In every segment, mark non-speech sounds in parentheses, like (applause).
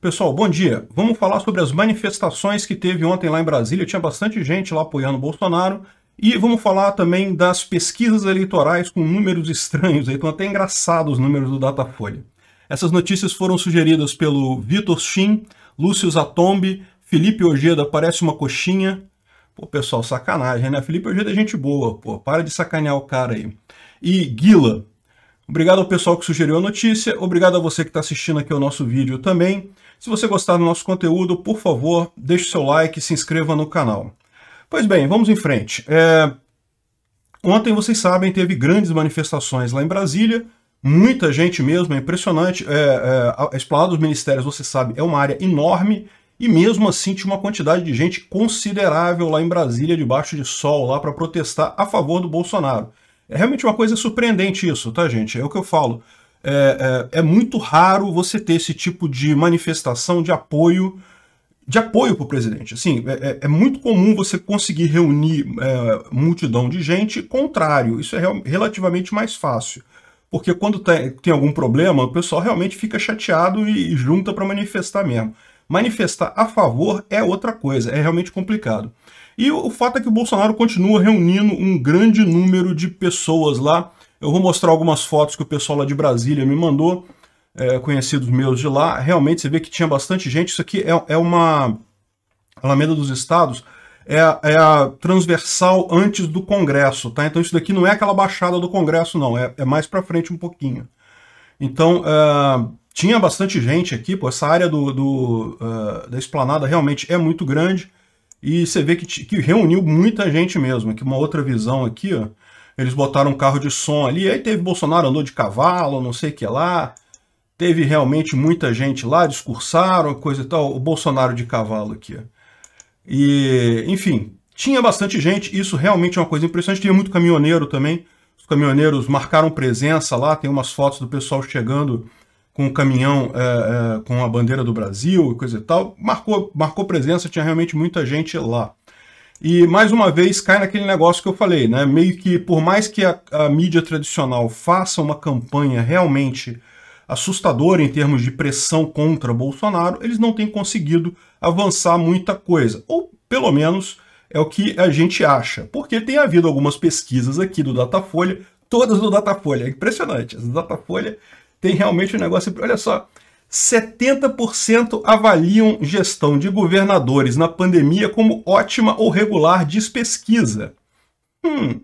Pessoal, bom dia. Vamos falar sobre as manifestações que teve ontem lá em Brasília. Tinha bastante gente lá apoiando o Bolsonaro. E vamos falar também das pesquisas eleitorais com números estranhos. Aí estão até engraçados os números do Datafolha. Essas notícias foram sugeridas pelo Vitor Shin, Lúcio Zatombi, Felipe Ojeda parece uma coxinha. Pô, pessoal, sacanagem, né? Felipe Ojeda é gente boa, pô. Para de sacanear o cara aí. E Guila, Obrigado ao pessoal que sugeriu a notícia, obrigado a você que está assistindo aqui o nosso vídeo também. Se você gostar do nosso conteúdo, por favor, deixe seu like e se inscreva no canal. Pois bem, vamos em frente. É... Ontem, vocês sabem, teve grandes manifestações lá em Brasília, muita gente mesmo, é impressionante. É, é, a Esplanada dos Ministérios, você sabe, é uma área enorme, e mesmo assim tinha uma quantidade de gente considerável lá em Brasília, debaixo de sol, lá para protestar a favor do Bolsonaro. É realmente uma coisa surpreendente isso, tá, gente? É o que eu falo. É, é, é muito raro você ter esse tipo de manifestação de apoio de apoio para o presidente. Assim, é, é, é, muito comum você conseguir reunir é, multidão de gente contrário. Isso é real, relativamente mais fácil. Porque quando tem, tem algum problema, o pessoal realmente fica chateado e, e junta para manifestar mesmo manifestar a favor é outra coisa, é realmente complicado. E o fato é que o Bolsonaro continua reunindo um grande número de pessoas lá. Eu vou mostrar algumas fotos que o pessoal lá de Brasília me mandou, é, conhecidos meus de lá. Realmente você vê que tinha bastante gente. Isso aqui é, é uma. Alameda dos Estados é, é, a transversal antes do Congresso, tá? Então isso daqui não é aquela baixada do Congresso, não. É, é mais para frente um pouquinho. Então, é, tinha bastante gente aqui, pô, essa área do, do uh, da esplanada realmente é muito grande, e você vê que, que reuniu muita gente mesmo, aqui uma outra visão aqui, ó, eles botaram um carro de som ali, aí teve Bolsonaro andou de cavalo, não sei o que lá, teve realmente muita gente lá, discursaram, coisa e tal, o Bolsonaro de cavalo aqui. Ó. E, enfim, tinha bastante gente, isso realmente é uma coisa impressionante, tinha muito caminhoneiro também, os caminhoneiros marcaram presença lá, tem umas fotos do pessoal chegando com o caminhão é, é, com a bandeira do Brasil e coisa e tal, marcou, marcou presença, tinha realmente muita gente lá. E mais uma vez cai naquele negócio que eu falei, né? Meio que por mais que a, a mídia tradicional faça uma campanha realmente assustadora em termos de pressão contra Bolsonaro, eles não têm conseguido avançar muita coisa. Ou pelo menos é o que a gente acha. Porque tem havido algumas pesquisas aqui do Datafolha, todas do Datafolha, é impressionante. As Datafolha tem realmente um negócio. Assim. Olha só. 70% avaliam gestão de governadores na pandemia como ótima ou regular, diz pesquisa. Hum,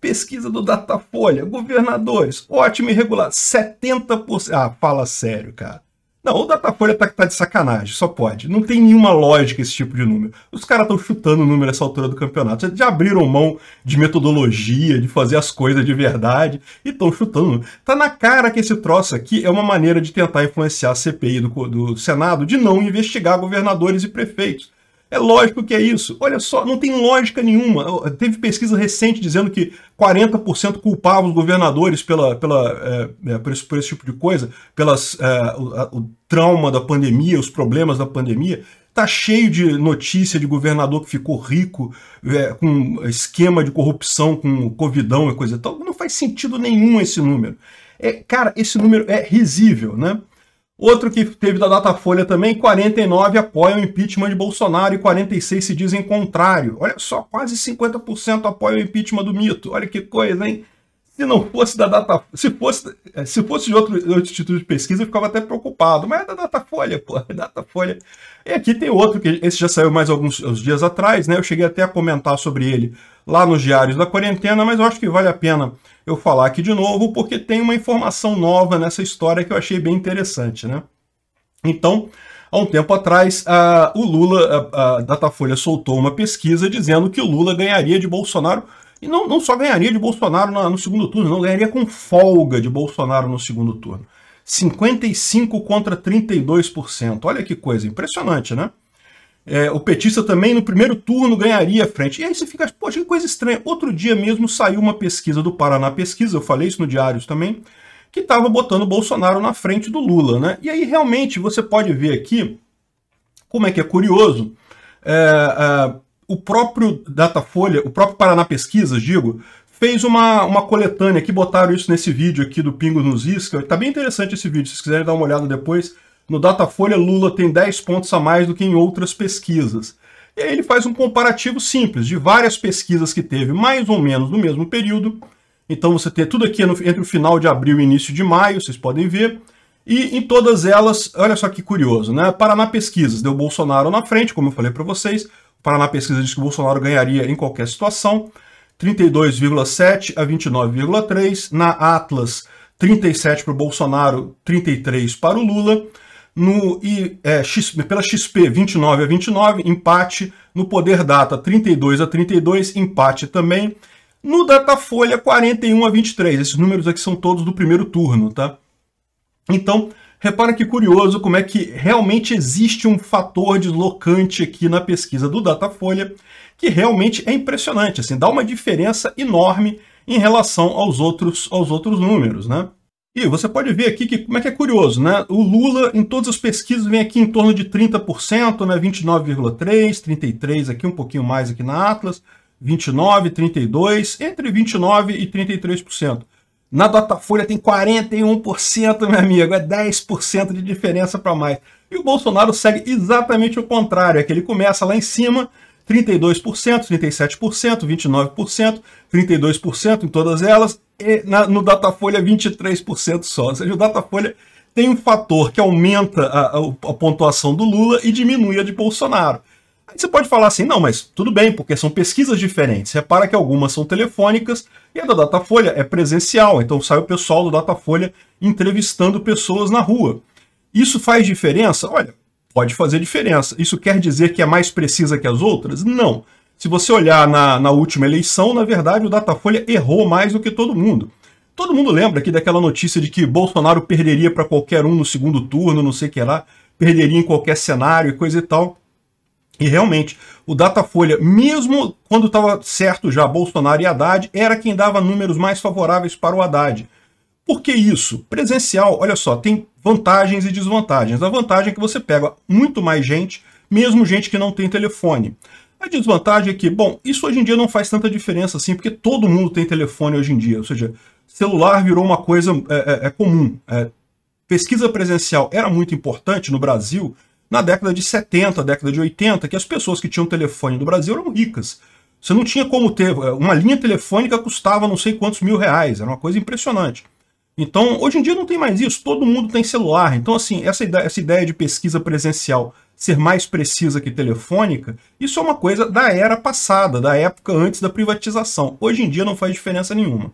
pesquisa do Datafolha, governadores, ótima e regular, 70%. Ah, fala sério, cara. Não, o Datafolha tá, tá de sacanagem, só pode. Não tem nenhuma lógica esse tipo de número. Os caras estão chutando o número essa altura do campeonato. Já, já abriram mão de metodologia, de fazer as coisas de verdade, e estão chutando. Tá na cara que esse troço aqui é uma maneira de tentar influenciar a CPI do, do Senado de não investigar governadores e prefeitos. É lógico que é isso. Olha só, não tem lógica nenhuma. Teve pesquisa recente dizendo que 40% culpavam os governadores pela, pela, é, é, por, esse, por, esse, tipo de coisa, pelas, é, o, a, o trauma da pandemia, os problemas da pandemia. Tá cheio de notícia de governador que ficou rico é, com esquema de corrupção, com covidão e coisa e tal. Não faz sentido nenhum esse número. É, cara, esse número é risível, né? Outro que teve da Datafolha também, 49 apoiam o impeachment de Bolsonaro e 46 se dizem contrário. Olha só, quase 50% apoiam o impeachment do mito. Olha que coisa, hein? Se não fosse da Data, se fosse, é, se fosse de outro, outro instituto de pesquisa, eu ficava até preocupado, mas é da Datafolha, pô, é Datafolha. E aqui tem outro que esse já saiu mais alguns dias atrás, né? Eu cheguei até a comentar sobre ele lá nos diários da quarentena, mas eu acho que vale a pena eu falar aqui de novo, porque tem uma informação nova nessa história que eu achei bem interessante, né? Então, há um tempo atrás, a, o Lula, a, a Datafolha soltou uma pesquisa dizendo que o Lula ganharia de Bolsonaro e não, não só ganharia de Bolsonaro no segundo turno, não, ganharia com folga de Bolsonaro no segundo turno. 55 contra 32%. Olha que coisa impressionante, né? É, o petista também no primeiro turno ganharia frente. E aí você fica, poxa, que coisa estranha. Outro dia mesmo saiu uma pesquisa do Paraná Pesquisa, eu falei isso no Diários também, que estava botando o Bolsonaro na frente do Lula, né? E aí realmente você pode ver aqui como é que é curioso. é, é o próprio Datafolha, o próprio Paraná Pesquisas, digo, fez uma, uma coletânea que botaram isso nesse vídeo aqui do Pingo nos Isca. Tá bem interessante esse vídeo, se vocês quiserem dar uma olhada depois. No Datafolha, Lula tem 10 pontos a mais do que em outras pesquisas. E aí ele faz um comparativo simples de várias pesquisas que teve mais ou menos no mesmo período. Então você tem tudo aqui entre o final de abril e início de maio, vocês podem ver. E em todas elas, olha só que curioso, né? Paraná Pesquisas deu Bolsonaro na frente, como eu falei para vocês. Para na pesquisa diz que Bolsonaro ganharia em qualquer situação, 32,7 a 29,3. Na Atlas, 37 para o Bolsonaro, 33 para o Lula. No, e, é, X, pela XP, 29 a 29, empate. No Poder Data, 32 a 32, empate também. No Datafolha, 41 a 23. Esses números aqui são todos do primeiro turno, tá? Então, Repara que curioso como é que realmente existe um fator deslocante aqui na pesquisa do Datafolha, que realmente é impressionante, assim, dá uma diferença enorme em relação aos outros, aos outros números, né? E você pode ver aqui que, como é que é curioso, né? O Lula, em todas as pesquisas, vem aqui em torno de 30%, né? 29,3%, 33% aqui, um pouquinho mais aqui na Atlas, 29%, 32%, entre 29% e 33%. Na Datafolha tem 41%, meu amigo, é 10% de diferença para mais. E o Bolsonaro segue exatamente o contrário, é que ele começa lá em cima, 32%, 37%, 29%, 32% em todas elas, e na, no Datafolha 23% só. Ou seja, o Datafolha tem um fator que aumenta a, a, a pontuação do Lula e diminui a de Bolsonaro. Aí você pode falar assim, não, mas tudo bem, porque são pesquisas diferentes. Repara que algumas são telefônicas e a da Datafolha é presencial. Então sai o pessoal do Datafolha entrevistando pessoas na rua. Isso faz diferença? Olha, pode fazer diferença. Isso quer dizer que é mais precisa que as outras? Não. Se você olhar na, na última eleição, na verdade o Datafolha errou mais do que todo mundo. Todo mundo lembra aqui daquela notícia de que Bolsonaro perderia para qualquer um no segundo turno, não sei o que lá, perderia em qualquer cenário e coisa e tal. E realmente, o Datafolha, mesmo quando estava certo já Bolsonaro e Haddad, era quem dava números mais favoráveis para o Haddad. Por que isso? Presencial, olha só, tem vantagens e desvantagens. A vantagem é que você pega muito mais gente, mesmo gente que não tem telefone. A desvantagem é que, bom, isso hoje em dia não faz tanta diferença assim, porque todo mundo tem telefone hoje em dia. Ou seja, celular virou uma coisa é, é, é comum. É, pesquisa presencial era muito importante no Brasil, na década de 70, década de 80, que as pessoas que tinham telefone do Brasil eram ricas. Você não tinha como ter. Eh, uma linha telefônica custava não sei quantos mil reais, era uma coisa impressionante. Então, hoje em dia não tem mais isso, todo mundo tem celular. Então, assim, essa ideia, essa ideia de pesquisa presencial ser mais precisa que telefônica, isso é uma coisa da era passada, da época antes da privatização. Hoje em dia não faz diferença nenhuma.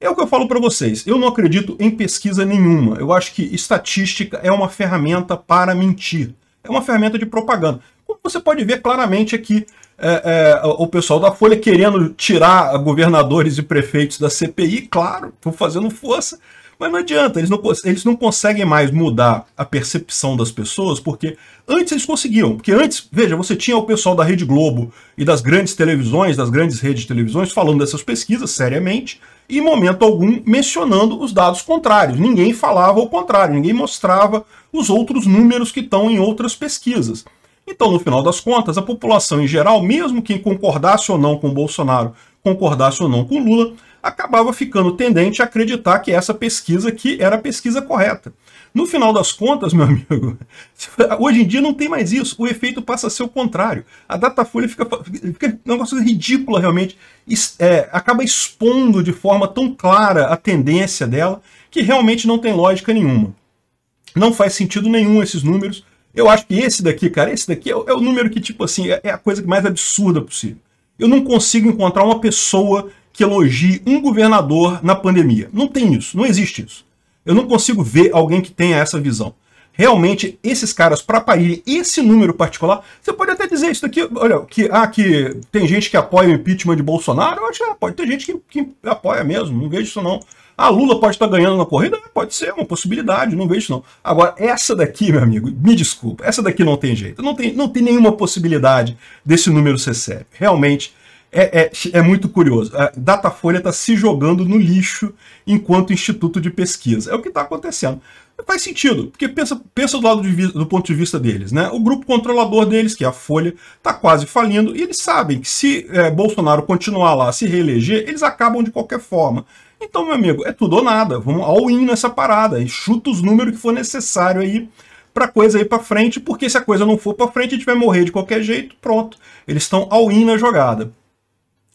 É o que eu falo para vocês, eu não acredito em pesquisa nenhuma. Eu acho que estatística é uma ferramenta para mentir é uma ferramenta de propaganda. Como você pode ver claramente aqui, é, é, o pessoal da Folha querendo tirar governadores e prefeitos da CPI, claro, estão fazendo força. Mas não adianta, eles não, eles não conseguem mais mudar a percepção das pessoas, porque antes eles conseguiam. Porque antes, veja, você tinha o pessoal da Rede Globo e das grandes televisões, das grandes redes de televisões, falando dessas pesquisas seriamente, e em momento algum mencionando os dados contrários. Ninguém falava o contrário, ninguém mostrava os outros números que estão em outras pesquisas. Então, no final das contas, a população em geral, mesmo quem concordasse ou não com Bolsonaro, concordasse ou não com Lula, acabava ficando tendente a acreditar que essa pesquisa aqui era a pesquisa correta. No final das contas, (laughs) meu amigo, hoje em dia não tem mais isso. O efeito passa a ser o contrário. A Datafolha fica, fica um negócio ridículo realmente. É, acaba expondo de forma tão clara a tendência dela que realmente não tem lógica nenhuma. Não faz sentido nenhum esses números. Eu acho que esse daqui, cara, esse daqui é, é o número que, tipo assim, é, é a coisa mais absurda possível. Eu não consigo encontrar uma pessoa que elogie um governador na pandemia. Não tem isso, não existe isso. Eu não consigo ver alguém que tenha essa visão. Realmente, esses caras, para parir esse número particular, você pode até dizer isso daqui, olha, que, ah, que tem gente que apoia o impeachment de Bolsonaro, eu acho que ah, pode ter gente que, que apoia mesmo, não vejo isso não. Ah, Lula pode estar ganhando na corrida? Pode ser, é uma possibilidade, não vejo isso não. Agora, essa daqui, meu amigo, me desculpa, essa daqui não tem jeito. Não tem, não tem nenhuma possibilidade desse número ser sério. Realmente, é, é, é muito curioso. A é, Datafolha está se jogando no lixo enquanto instituto de pesquisa. É o que está acontecendo. Faz sentido, porque pensa, pensa do lado de, do ponto de vista deles, né? O grupo controlador deles, que é a Folha, está quase falindo, e eles sabem que se é, Bolsonaro continuar lá, se reeleger, eles acabam de qualquer forma. Então, meu amigo, é tudo ou nada. Vamos all in nessa parada. E os números que for necessário aí para coisa ir para frente, porque se a coisa não for para frente, a gente vai morrer de qualquer jeito. Pronto. Eles estão all in na jogada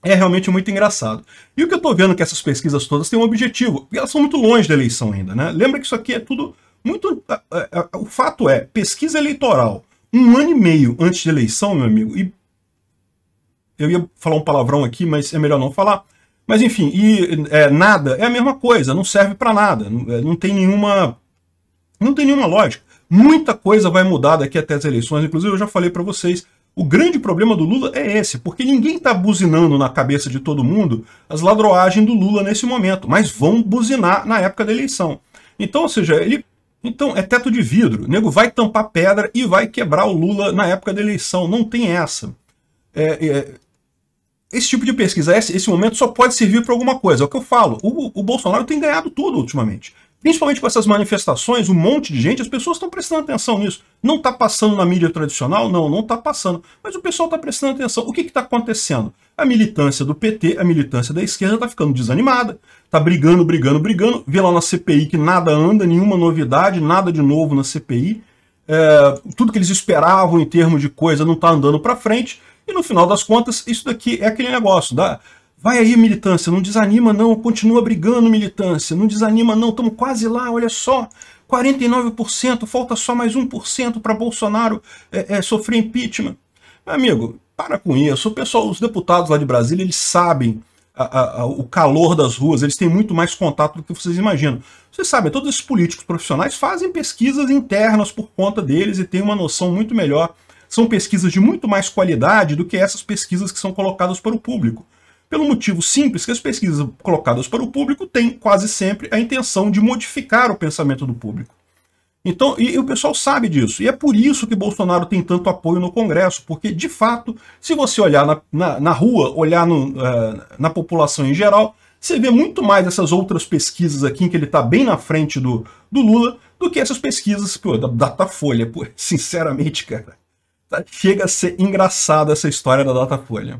é realmente muito engraçado. E o que eu estou vendo é que essas pesquisas todas têm um objetivo, e elas são muito longe da eleição ainda, né? Lembra que isso aqui é tudo muito... O fato é, pesquisa eleitoral, um ano e meio antes da eleição, meu amigo, e eu ia falar um palavrão aqui, mas é melhor não falar. Mas enfim, e é, nada é a mesma coisa, não serve para nada, é, não, tem nenhuma... Não tem nenhuma lógica. Muita coisa vai mudar daqui até as eleições, inclusive eu já falei para vocês o grande problema do Lula é esse, porque ninguém está buzinando na cabeça de todo mundo as ladroagens do Lula nesse momento, mas vão buzinar na época da eleição. Então, ou seja, ele. Então, é teto de vidro. O nego vai tampar pedra e vai quebrar o Lula na época da eleição. Não tem essa. É, é... esse tipo de pesquisa, esse, esse momento, só pode servir para alguma coisa. É o que eu falo. O, o Bolsonaro tem ganhado tudo ultimamente. Principalmente com essas manifestações, um monte de gente, as pessoas estão prestando atenção nisso. Não está passando na mídia tradicional? Não, não está passando. Mas o pessoal está prestando atenção. O que está acontecendo? A militância do PT, a militância da esquerda está ficando desanimada. Está brigando, brigando, brigando. Vê lá na CPI que nada anda, nenhuma novidade, nada de novo na CPI. É, tudo que eles esperavam em termos de coisa não está andando para frente. E no final das contas, isso daqui é aquele negócio. Dá, da Vai aí, militância, não desanima não, continua brigando, militância, não desanima não, estamos quase lá, olha só, 49%, falta só mais 1% para Bolsonaro é, é, sofrer impeachment. Meu amigo, para com isso, o pessoal, os deputados lá de Brasília, eles sabem a, a, a, o calor das ruas, eles têm muito mais contato do que vocês imaginam. Vocês sabem, todos esses políticos profissionais fazem pesquisas internas por conta deles e têm uma noção muito melhor são pesquisas de muito mais qualidade do que essas pesquisas que são colocadas para o público pelo motivo simples que as pesquisas colocadas para o público têm quase sempre a intenção de modificar o pensamento do público. Então, e, e, o pessoal sabe disso. E é por isso que Bolsonaro tem tanto apoio no Congresso, porque, de fato, se você olhar na, na, na rua, olhar no, uh, na população em geral, você vê muito mais essas outras pesquisas aqui, em que ele está bem na frente do, do Lula, do que essas pesquisas pô, da Datafolha. Pô, (laughs) sinceramente, cara, tá, chega a ser engraçada essa história da Datafolha.